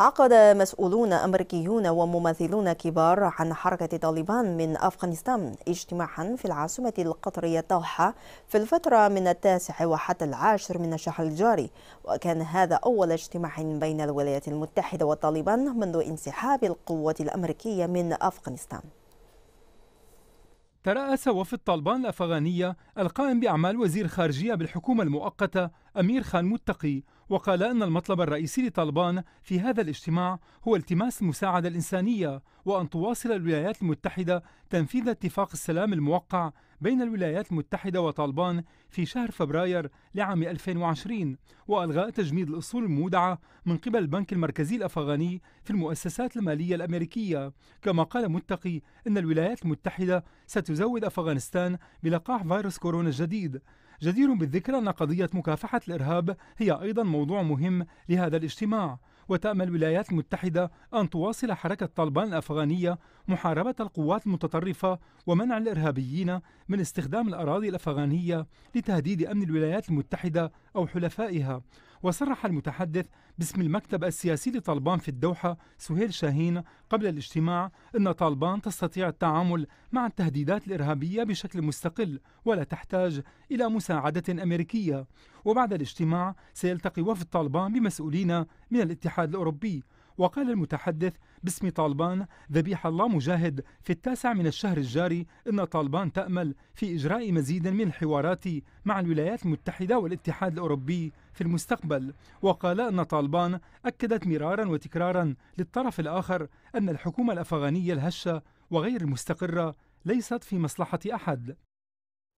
عقد مسؤولون أمريكيون وممثلون كبار عن حركة طالبان من أفغانستان اجتماعا في العاصمة القطرية طلحة في الفترة من التاسع وحتى العاشر من الشهر الجاري وكان هذا أول اجتماع بين الولايات المتحدة والطالبان منذ انسحاب القوة الأمريكية من أفغانستان ترأس وفد طالبان الأفغانية القائم بأعمال وزير خارجية بالحكومة المؤقتة أمير خان متقي وقال أن المطلب الرئيسي لطالبان في هذا الاجتماع هو التماس المساعدة الإنسانية وأن تواصل الولايات المتحدة تنفيذ اتفاق السلام الموقع بين الولايات المتحدة وطالبان في شهر فبراير لعام 2020 وألغاء تجميد الأصول المودعة من قبل البنك المركزي الأفغاني في المؤسسات المالية الأمريكية كما قال متقي أن الولايات المتحدة ستزود أفغانستان بلقاح فيروس كورونا الجديد جدير بالذكر أن قضية مكافحة الإرهاب هي أيضا موضوع مهم لهذا الاجتماع وتأمل الولايات المتحدة أن تواصل حركة طالبان الأفغانية محاربة القوات المتطرفة ومنع الإرهابيين من استخدام الأراضي الأفغانية لتهديد أمن الولايات المتحدة أو حلفائها وصرح المتحدث باسم المكتب السياسي لطالبان في الدوحة سهيل شاهين قبل الاجتماع أن طالبان تستطيع التعامل مع التهديدات الإرهابية بشكل مستقل ولا تحتاج إلى مساعدة أمريكية وبعد الاجتماع سيلتقي وفد طالبان بمسؤولين من الاتحاد الأوروبي وقال المتحدث باسم طالبان ذبيح الله مجاهد في التاسع من الشهر الجاري إن طالبان تأمل في إجراء مزيد من الحوارات مع الولايات المتحدة والاتحاد الأوروبي في المستقبل وقال أن طالبان أكدت مرارا وتكرارا للطرف الآخر أن الحكومة الأفغانية الهشة وغير المستقرة ليست في مصلحة أحد